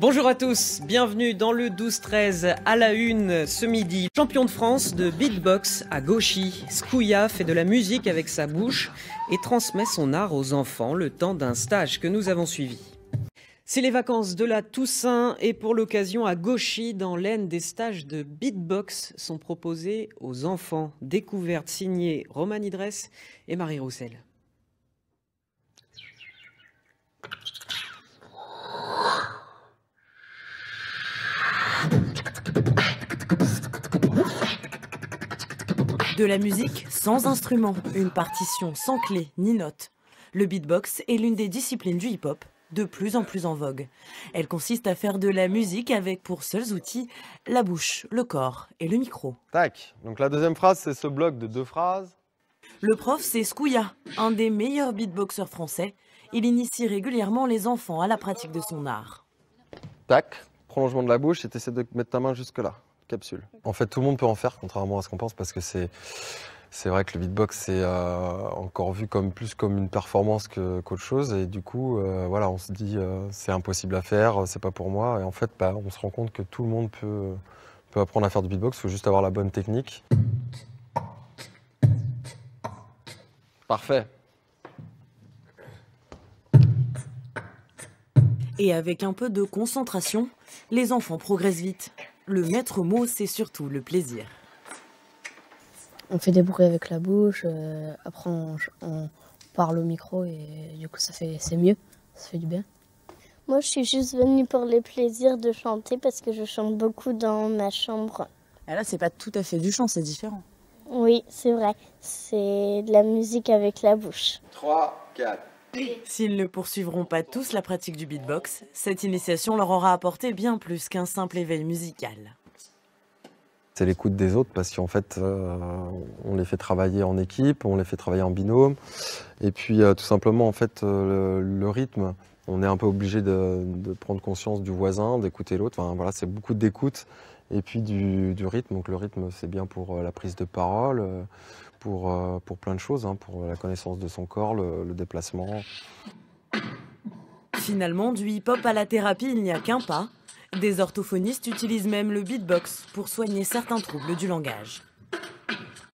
Bonjour à tous, bienvenue dans le 12-13 à la une ce midi. Champion de France de beatbox à Gauchy, Skouya fait de la musique avec sa bouche et transmet son art aux enfants le temps d'un stage que nous avons suivi. C'est les vacances de la Toussaint et pour l'occasion à Gauchy, dans l'Aisne, des stages de beatbox sont proposés aux enfants. Découverte signée Roman Idress et Marie Roussel. De la musique sans instrument, une partition sans clé ni note. Le beatbox est l'une des disciplines du hip-hop de plus en plus en vogue. Elle consiste à faire de la musique avec pour seuls outils la bouche, le corps et le micro. Tac, donc la deuxième phrase c'est ce bloc de deux phrases. Le prof c'est Skouya, un des meilleurs beatboxers français. Il initie régulièrement les enfants à la pratique de son art. Tac, prolongement de la bouche et tu de mettre ta main jusque-là, capsule. En fait, tout le monde peut en faire, contrairement à ce qu'on pense, parce que c'est. vrai que le beatbox c'est euh, encore vu comme plus comme une performance qu'autre chose et du coup euh, voilà on se dit euh, c'est impossible à faire c'est pas pour moi et en fait bah, on se rend compte que tout le monde peut peut apprendre à faire du beatbox faut juste avoir la bonne technique. Parfait. Et avec un peu de concentration, les enfants progressent vite. Le maître mot, c'est surtout le plaisir. On fait des bruits avec la bouche, euh, après on, parle au micro et du coup ça fait c'est mieux, ça fait du bien. Moi je suis juste venue pour le plaisir de chanter parce que je chante beaucoup dans ma chambre. Ah, là c'est pas tout à fait du chant, c'est différent. Oui, c'est vrai. C'est de la musique avec la bouche. 3, 4. S'ils ne poursuivront pas tous la pratique du beatbox, cette initiation leur aura apporté bien plus qu'un simple éveil musical. C'est l'écoute des autres parce qu'en fait, euh, on les fait travailler en équipe, on les fait travailler en binôme. Et puis, euh, tout simplement, en fait, euh, le, rythme, on est un peu obligé de, prendre conscience du voisin, d'écouter l'autre. voilà, c'est beaucoup d'écoute et puis du, du, rythme. Donc, le rythme, c'est bien pour la prise de parole euh, pour, plein de choses, hein, pour la connaissance de son corps, le déplacement. Finalement, du hip-hop à la thérapie, il n'y a qu'un pas. Des orthophonistes utilisent même le beatbox pour soigner certains troubles du langage.